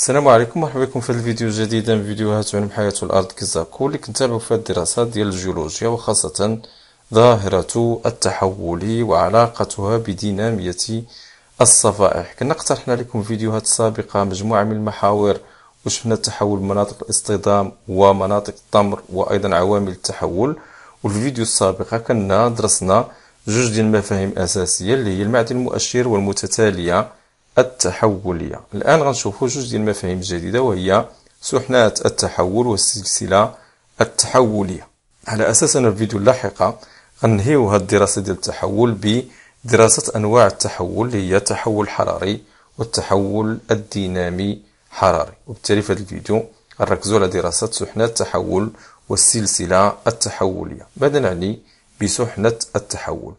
السلام عليكم مرحبا بكم في الفيديو الجديد من فيديوهات علم حياة الأرض كيزاكو اللي كنتابعو في الدراسة ديال الجيولوجيا وخاصة ظاهرة التحول وعلاقتها بدينامية الصفائح كنا اقترحنا لكم فيديوهات سابقة مجموعة من المحاور وشفنا التحول مناطق الاصطدام ومناطق الطمر وأيضا عوامل التحول وفي الفيديو السابقة كنا درسنا جوج ديال المفاهيم الأساسية اللي هي المعدن المؤشر والمتتالية التحولية الآن غنشوفو جوج ديال المفاهيم الجديدة وهي سحنات التحول والسلسلة التحولية على أساس أن الفيديو اللاحقة غنهيو هاد الدراسة ديال التحول بدراسة أنواع التحول اللي هي التحول الحراري والتحول الدينامي حراري وبالتالي في هذا الفيديو غنركزو على دراسة سحنات التحول والسلسلة التحولية ماذا نعني بسحنة التحول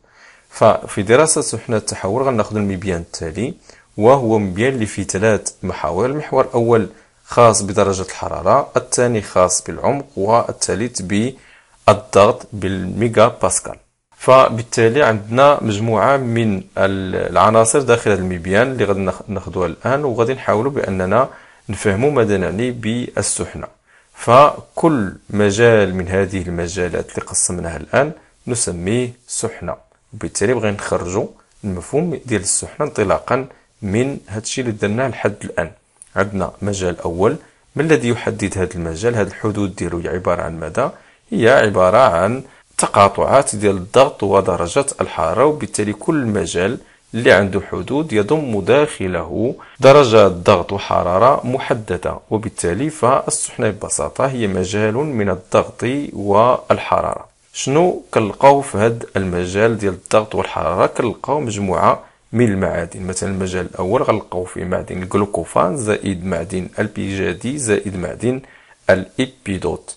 ففي دراسة سحنة التحول غناخد المبيان التالي وهو مبين ثلاث محاور المحور الأول خاص بدرجة الحرارة الثاني خاص بالعمق والثالث بالضغط بالميجا باسكال فبالتالي عندنا مجموعة من العناصر داخل المبيان اللي غادي ناخدوها الآن وغادي نحاولوا بأننا نفهموا ماذا نعني بالسحنة فكل مجال من هذه المجالات اللي قسمناها الآن نسميه سحنة وبالتالي بغينا نخرجوا المفهوم ديال السحنة انطلاقا من هادشي اللي درناه لحد الآن عندنا مجال أول ما الذي يحدد هذا المجال هاد الحدود ديالو عبارة عن ماذا هي عبارة عن تقاطعات ديال الضغط ودرجات الحرارة وبالتالي كل مجال اللي عنده حدود يضم داخله درجات ضغط وحرارة محددة وبالتالي فالسحنة ببساطة هي مجال من الضغط والحرارة شنو كنلقاو في هذا المجال ديال الضغط والحرارة كنلقاو مجموعة من المعادن مثلا المجال الاول غنلقاو فيه معدن الجلوكوفان زائد معدن البيجادي زائد معدن الابيدوت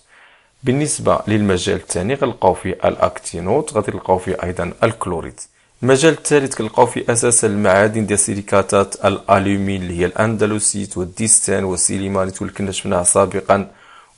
بالنسبه للمجال الثاني غنلقاو فيه الاكتينوت غادي نلقاو فيه ايضا الكلوريد المجال الثالث كنلقاو فيه اساسا المعادن ديال سيليكاتات الالومين اللي هي الاندلسيت والديستان والسيليمانيت واللي كنا شفناها سابقا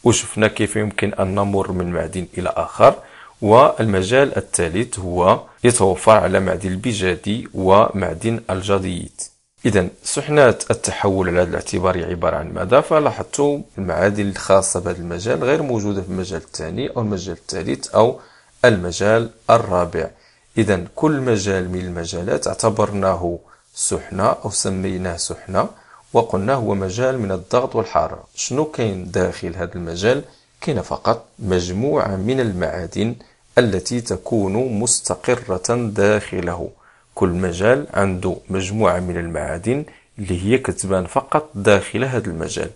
وشفنا كيف يمكن ان نمر من معدن الى اخر والمجال الثالث هو يتوفر على معدن البجادي ومعدن الجديد إذا سحنات التحول على هذا الاعتبار عبارة عن ماذا؟ فلاحظتوا المعادن الخاصة بهذا المجال غير موجودة في المجال الثاني أو المجال الثالث أو المجال الرابع إذا كل مجال من المجالات اعتبرناه سحنة أو سميناه سحنة وقلنا هو مجال من الضغط والحرارة شنو كاين داخل هذا المجال؟ كاين فقط مجموعة من المعادن التي تكون مستقرة داخله كل مجال عنده مجموعة من المعادن اللي هي كتبان فقط داخل هذا المجال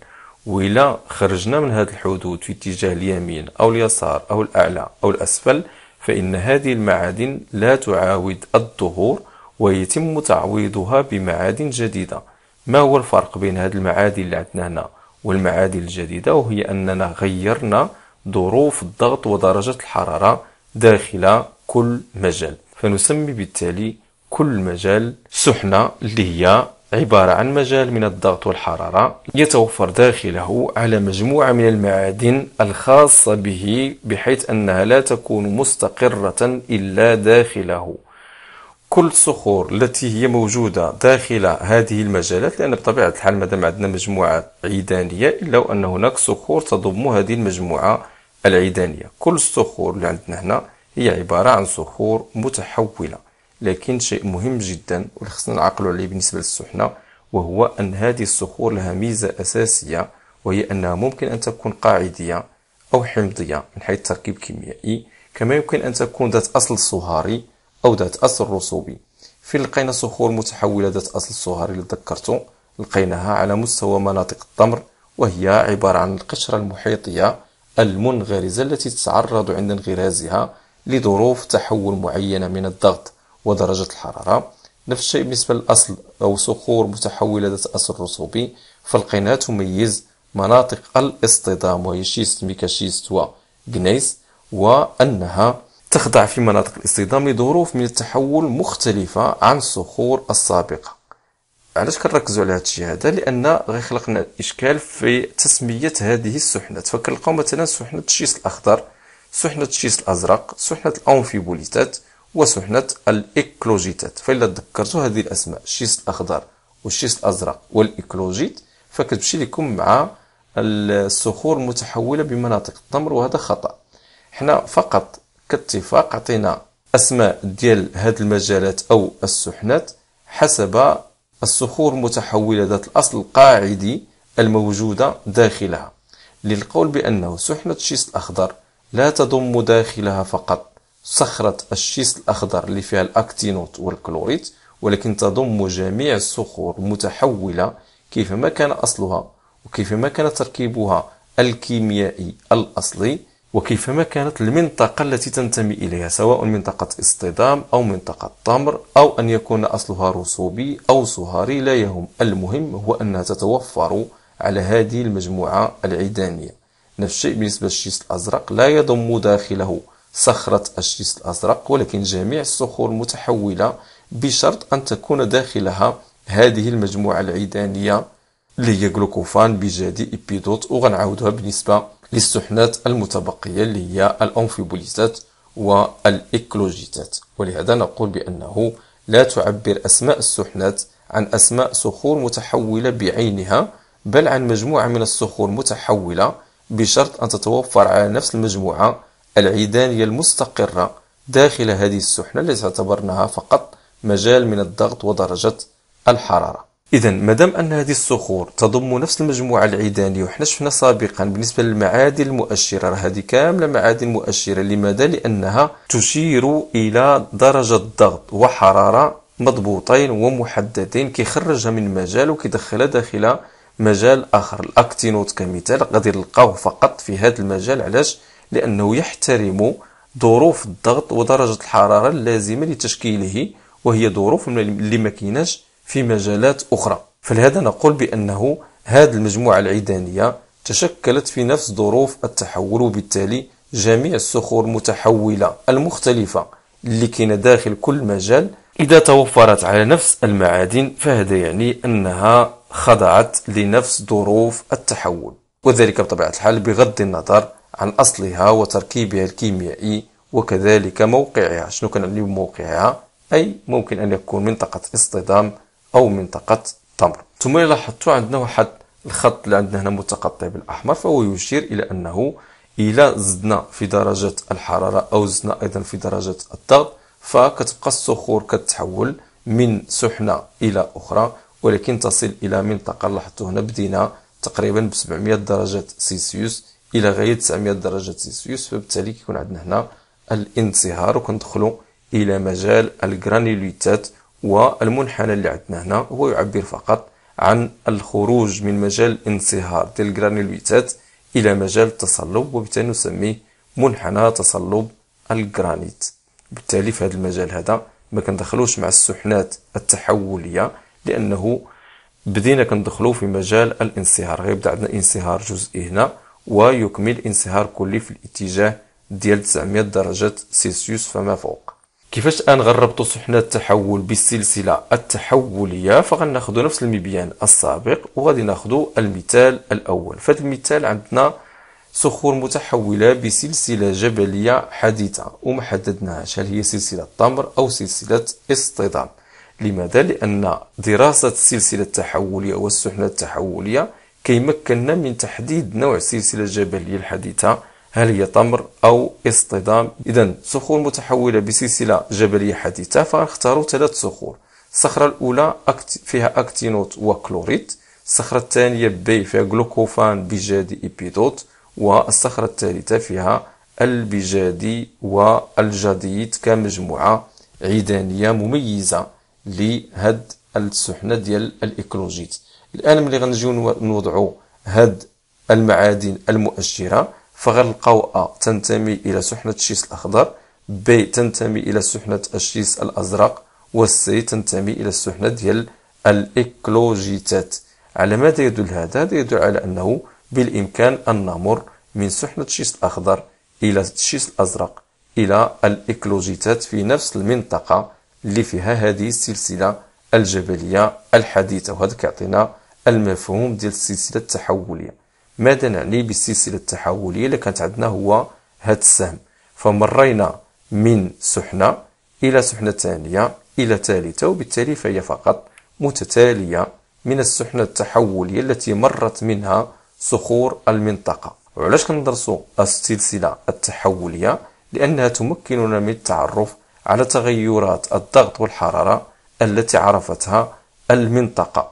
وإلا خرجنا من هذه الحدود في اتجاه اليمين أو اليسار أو الأعلى أو الأسفل فإن هذه المعادن لا تعاود الظهور ويتم تعويضها بمعادن جديدة ما هو الفرق بين هذه المعادن اللي عندنا هنا والمعادن الجديدة وهي أننا غيرنا ظروف الضغط ودرجة الحرارة داخل كل مجال فنسمي بالتالي كل مجال سحنة اللي هي عبارة عن مجال من الضغط والحرارة يتوفر داخله على مجموعة من المعادن الخاصة به بحيث أنها لا تكون مستقرة إلا داخله كل الصخور التي هي موجودة داخل هذه المجالات لأن بطبيعة الحال مادام عندنا مجموعة عيدانية إلا وأن هناك صخور تضم هذه المجموعة العيدانية كل الصخور اللي عندنا هنا هي عبارة عن صخور متحولة لكن شيء مهم جدا واللي خصنا نعقلوا عليه بالنسبة للسحنة وهو أن هذه الصخور لها ميزة أساسية وهي أنها ممكن أن تكون قاعدية أو حمضية من حيث تركيب كيميائي كما يمكن أن تكون ذات أصل صهاري أو ذات أصل رسوبي فين لقينا صخور متحولة ذات أصل صهاري اللي ذكرته لقيناها على مستوى مناطق التمر وهي عبارة عن القشرة المحيطية المنغرزة التي تتعرض عند انغرازها لظروف تحول معينة من الضغط ودرجة الحرارة نفس الشيء بالنسبة للأصل أو صخور متحولة ذات أصل رسوبي فالقناة تميز مناطق الاصطدام وهي شيست ميكاشيست وجنيس وأنها تخضع في مناطق الاصطدام لظروف من التحول مختلفة عن الصخور السابقة علاش كنركزوا على هادشي هذا لان غيخلق لنا اشكال في تسميه هذه السحنات فكنلقاو مثلا سحنه الشيس الاخضر سحنه الشيس الازرق سحنه الانفيبوليتات وسحنه الايكلوجيتات فإلا تذكرتوا هذه الاسماء الشيس الاخضر والشيس الازرق والايكلوجيت فكتمشي لكم مع الصخور المتحوله بمناطق التمر وهذا خطا حنا فقط كاتفاق عطينا اسماء ديال هاد المجالات او السحنات حسب الصخور متحولة ذات الأصل القاعدي الموجودة داخلها للقول بأنه سحنة الشيس الأخضر لا تضم داخلها فقط صخرة الشيس الأخضر اللي فيها الأكتينوت والكلوريت ولكن تضم جميع الصخور المتحولة كيفما كان أصلها وكيفما كان تركيبها الكيميائي الأصلي وكيفما كانت المنطقة التي تنتمي إليها سواء منطقة اصطدام أو منطقة طمر أو أن يكون أصلها رسوبي أو صهاري لا يهم المهم هو أنها تتوفر على هذه المجموعة العيدانية نفس الشيء بالنسبة للشيس الأزرق لا يضم داخله صخرة الشيس الأزرق ولكن جميع الصخور متحولة بشرط أن تكون داخلها هذه المجموعة العيدانية اللي هي جلوكوفان بيجادي إبيدوت وغنعاودها بالنسبة للسحنات المتبقية اللي هي الأنفيبوليزات والإكلوجيتات ولهذا نقول بأنه لا تعبر أسماء السحنات عن أسماء صخور متحولة بعينها بل عن مجموعة من الصخور متحولة بشرط أن تتوفر على نفس المجموعة العيدانية المستقرة داخل هذه السحنة التي اعتبرناها فقط مجال من الضغط ودرجة الحرارة إذا مادام أن هذه الصخور تضم نفس المجموعة العيدانية وحنا شفنا سابقا بالنسبة للمعادن المؤشرة راه هذه كاملة معادن مؤشرة لماذا؟ لأنها تشير إلى درجة ضغط وحرارة مضبوطين ومحددين كيخرجها من مجال وكيدخلها داخل مجال آخر الأكتينوت كمثال غادي نلقاوه فقط في هذا المجال علاش؟ لأنه يحترم ظروف الضغط ودرجة الحرارة اللازمة لتشكيله وهي ظروف اللي ما كيناش في مجالات أخرى فلهذا نقول بأنه هذه المجموعة العيدانية تشكلت في نفس ظروف التحول وبالتالي جميع الصخور المتحولة المختلفة اللي كان داخل كل مجال إذا توفرت على نفس المعادن فهذا يعني أنها خضعت لنفس ظروف التحول وذلك بطبيعة الحال بغض النظر عن أصلها وتركيبها الكيميائي وكذلك موقعها شنو كان موقعها أي ممكن أن يكون منطقة اصطدام أو منطقة تمر ثم إلا لاحظتوا عندنا واحد الخط اللي عندنا هنا متقطع بالأحمر فهو يشير إلى أنه إلى زدنا في درجة الحرارة أو زدنا أيضا في درجة الضغط فكتبقى الصخور كتحول من سحنة إلى أخرى ولكن تصل إلى منطقة لاحظتوا هنا بدينا تقريبا ب 700 درجة سيسيوس إلى غاية 900 درجة سيسيوس فبالتالي كيكون عندنا هنا الانصهار وكندخلوا إلى مجال الجرانيوليتات والمنحنى اللي عندنا هنا هو يعبر فقط عن الخروج من مجال انصهار ديال الجرانوليتات الى مجال التصلب وبالتالي نسميه منحنى تصلب الجرانيت بالتالي في هذا المجال هذا ما كندخلوش مع السحنات التحوليه لانه بدينا كندخلو في مجال الانصهار غيبدا عندنا انصهار جزئي هنا ويكمل انصهار كلي في الاتجاه ديال 900 درجة سيلسيوس فما فوق كيفاش الان غنربطوا سحنه التحول بالسلسله التحوليه فغناخدو نفس المبيان السابق وغادي ناخدو المثال الاول فهاد المثال عندنا صخور متحوله بسلسله جبليه حديثه وما حددناهاش هل هي سلسله تمر او سلسله اصطدام لماذا لان دراسه السلسله التحوليه والسحنه التحوليه كيمكننا من تحديد نوع السلسله الجبليه الحديثه هل هي تمر أو اصطدام إذا صخور متحولة بسلسلة جبلية حديثة فاختاروا ثلاث صخور الصخرة الأولى فيها أكتينوت وكلوريت الصخرة الثانية بي فيها جلوكوفان بجادي ايبيدوت والصخرة الثالثة فيها البجادي والجديد كمجموعة عيدانية مميزة لهاد السحنة ديال الايكولوجيت الآن ملي غنجيو نوضعو هاد المعادن المؤشرة فغنلقاو ا تنتمي إلى سحنة الشيس الأخضر ب تنتمي إلى سحنة الشيس الأزرق والسي تنتمي إلى السحنة ديال الإكلوجيتات على ماذا يدل هذا؟ هذا يدل على أنه بالإمكان أن نمر من سحنة الشيس الأخضر إلى الشيس الأزرق إلى الإكلوجيتات في نفس المنطقة اللي فيها هذه السلسلة الجبلية الحديثة وهذا كيعطينا المفهوم ديال السلسلة التحولية ماذا نعني بالسلسلة التحولية اللي كانت عندنا هو هذا السهم فمرينا من سحنة إلى سحنة ثانية إلى ثالثة وبالتالي فهي فقط متتالية من السحنة التحولية التي مرت منها صخور المنطقة وعلاش كندرسوا السلسلة التحولية لأنها تمكننا من التعرف على تغيرات الضغط والحرارة التي عرفتها المنطقة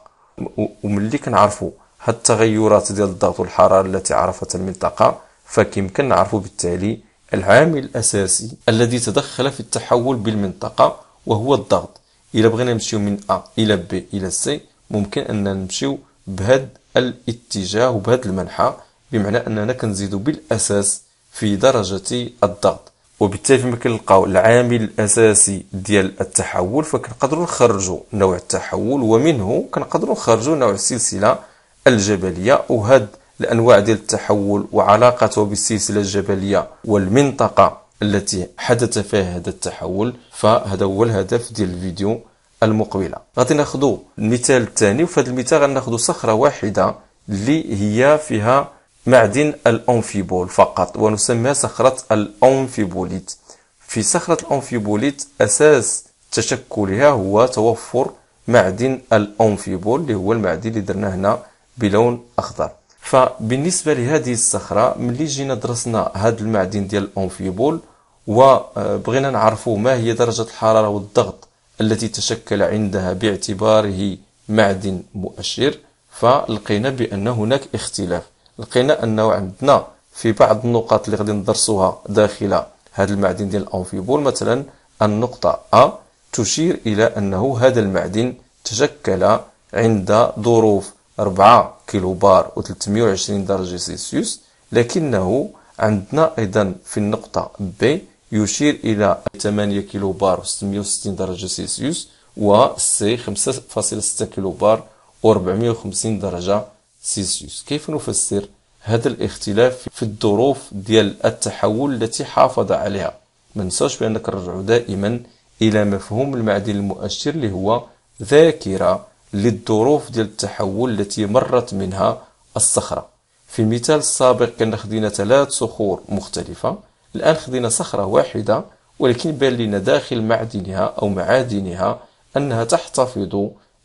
وملي كنعرفوا هاد التغيرات ديال الضغط والحراره التي عرفت المنطقه فكيمكن نعرفوا بالتالي العامل الاساسي الذي تدخل في التحول بالمنطقه وهو الضغط الى بغينا نمشيو من ا الى ب الى سي ممكن اننا نمشيو بهاد الاتجاه وبهاد المنحى بمعنى اننا كنزيدو بالاساس في درجه الضغط وبالتالي فيما كنلقاو العامل الاساسي ديال التحول فكنقدروا نخرجوا نوع التحول ومنه كنقدروا نخرجوا نوع السلسله الجبلية وهذا الأنواع ديال التحول وعلاقته بالسلسلة الجبلية والمنطقة التي حدث فيها هذا التحول فهذا هو الهدف ديال الفيديو المقبلة غادي ناخذ المثال الثاني وفي هذا المثال غناخذ صخرة واحدة اللي هي فيها معدن الأنفيبول فقط ونسميها صخرة الأنفيبوليت في صخرة الأنفيبوليت أساس تشكلها هو توفر معدن الأنفيبول اللي هو المعدن اللي درنا هنا بلون اخضر فبالنسبه لهذه الصخره ملي جينا درسنا هذا المعدن ديال الانفيبول وبغينا آه، نعرفوا ما هي درجه الحراره والضغط التي تشكل عندها باعتباره معدن مؤشر فلقينا بان هناك اختلاف لقينا انه عندنا في بعض النقاط اللي غادي ندرسوها داخل هذا المعدن ديال الانفيبول مثلا النقطه ا تشير الى انه هذا المعدن تشكل عند ظروف 4 كيلو بار و320 درجة سيسيوس لكنه عندنا أيضا في النقطة B يشير إلى 8 كيلو بار و660 درجة سيسيوس و سي 5.6 كيلو بار و450 درجة سيسيوس كيف نفسر هذا الاختلاف في الظروف ديال التحول التي حافظ عليها ما ننساوش بأنك نرجعوا دائما الى مفهوم المعدن المؤشر اللي هو ذاكره للظروف ديال التحول التي مرت منها الصخرة في المثال السابق كنا خدينا ثلاث صخور مختلفة الآن خدينا صخرة واحدة ولكن بان لنا داخل معدنها أو معادنها أنها تحتفظ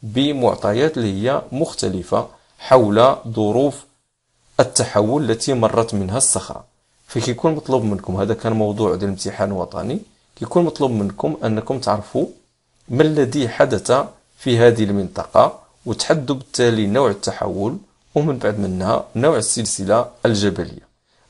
بمعطيات اللي هي مختلفة حول ظروف التحول التي مرت منها الصخرة فكيكون مطلوب منكم هذا كان موضوع ديال الامتحان الوطني كيكون مطلوب منكم أنكم تعرفوا ما الذي حدث في هذه المنطقة وتحدوا بالتالي نوع التحول ومن بعد منها نوع السلسلة الجبلية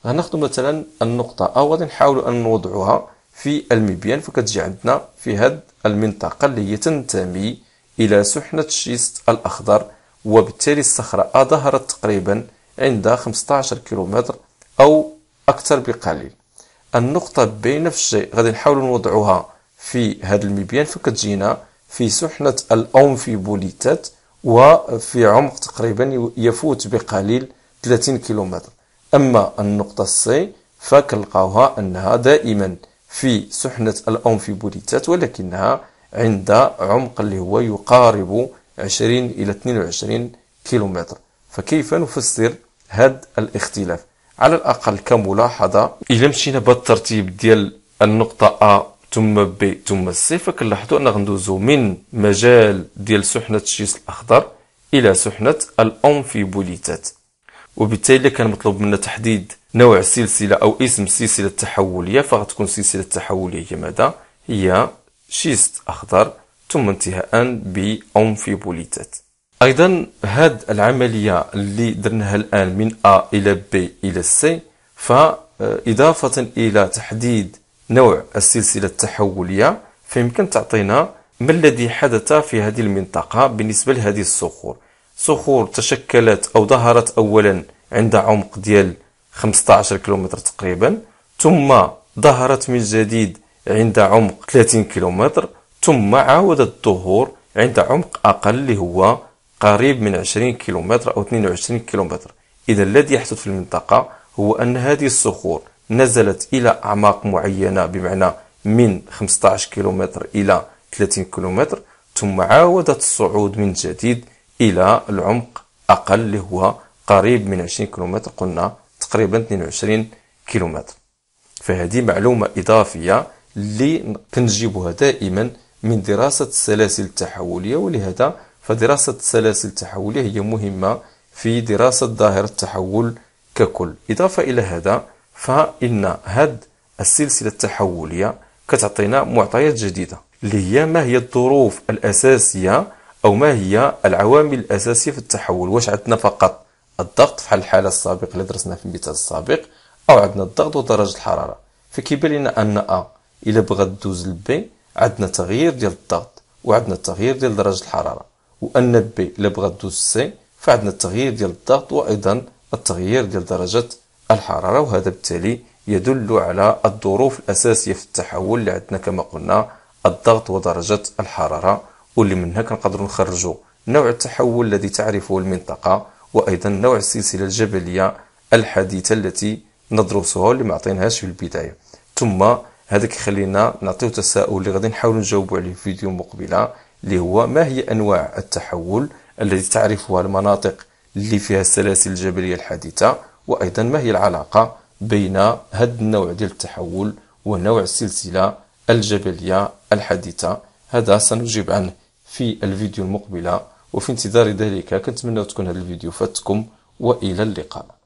غناخدو مثلا النقطة أو غادي نحاولو أن نوضعوها في المبيان فكتجي عندنا في هاد المنطقة اللي هي تنتمي إلى سحنة الشيست الأخضر وبالتالي الصخرة ظهرت تقريبا عند 15 كيلومتر أو أكثر بقليل النقطة بنفس الشيء غادي نحاولو نوضعوها في هاد المبيان فكتجينا في سحنة الأنفيبوليتات وفي عمق تقريبا يفوت بقليل 30 كيلومتر أما النقطة السي فكنلقاوها أنها دائما في سحنة الأنفيبوليتات ولكنها عند عمق اللي هو يقارب 20 إلى 22 كيلومتر فكيف نفسر هذا الاختلاف على الأقل كملاحظة إذا مشينا بالترتيب ديال النقطة A ثم بي ثم سي فكنلاحظوا ان غندوزو من مجال ديال سحنه الشيس الاخضر الى سحنه الانفيبوليتات وبالتالي كان مطلوب منا تحديد نوع السلسله او اسم السلسله التحوليه فغتكون السلسله التحوليه هي ماذا هي شيست اخضر ثم انتهاء بانفيبوليتات ايضا هاد العمليه اللي درناها الان من ا الى ب الى سي فاضافه الى تحديد نوع السلسلة التحولية فيمكن تعطينا ما الذي حدث في هذه المنطقة بالنسبة لهذه الصخور صخور تشكلت أو ظهرت أولا عند عمق ديال 15 كيلومتر تقريبا ثم ظهرت من جديد عند عمق 30 كيلومتر ثم عاودت الظهور عند عمق أقل اللي هو قريب من 20 كيلومتر أو 22 كيلومتر إذا الذي يحدث في المنطقة هو أن هذه الصخور نزلت إلى أعماق معينة بمعنى من 15 كيلومتر إلى 30 كيلومتر ثم عاودت الصعود من جديد إلى العمق أقل اللي هو قريب من 20 كيلومتر قلنا تقريبا 22 كيلومتر فهذه معلومة إضافية اللي كنجيبها دائما من دراسة السلاسل التحولية ولهذا فدراسة السلاسل التحولية هي مهمة في دراسة ظاهرة التحول ككل إضافة إلى هذا فإن هاد السلسلة التحولية كتعطينا معطيات جديدة اللي هي ما هي الظروف الأساسية أو ما هي العوامل الأساسية في التحول واش عندنا فقط الضغط في الحالة السابقة اللي درسنا في المثال السابق أو عندنا الضغط ودرجة الحرارة فكيبان لنا أن أ إلا بغات دوز لبي عندنا تغيير ديال الضغط وعندنا التغيير ديال درجة الحرارة وأن بي إلا بغات دوز سي فعندنا التغيير ديال الضغط وأيضا التغيير ديال درجة الحرارة وهذا بالتالي يدل على الظروف الأساسية في التحول اللي عندنا كما قلنا الضغط ودرجة الحرارة واللي منها كنقدر نخرجوا نوع التحول الذي تعرفه المنطقة وأيضا نوع السلسلة الجبلية الحديثة التي ندرسها اللي ما عطيناهاش في البداية ثم هذا كيخلينا نعطيو تساؤل اللي غادي نحاول نجاوبو عليه في فيديو مقبلة اللي هو ما هي أنواع التحول التي تعرفها المناطق اللي فيها السلاسل الجبلية الحديثة وأيضا ما هي العلاقة بين هذا النوع ديال التحول ونوع السلسلة الجبلية الحديثة هذا سنجيب عنه في الفيديو المقبلة وفي انتظار ذلك كنتمنى تكون هذا الفيديو فاتكم وإلى اللقاء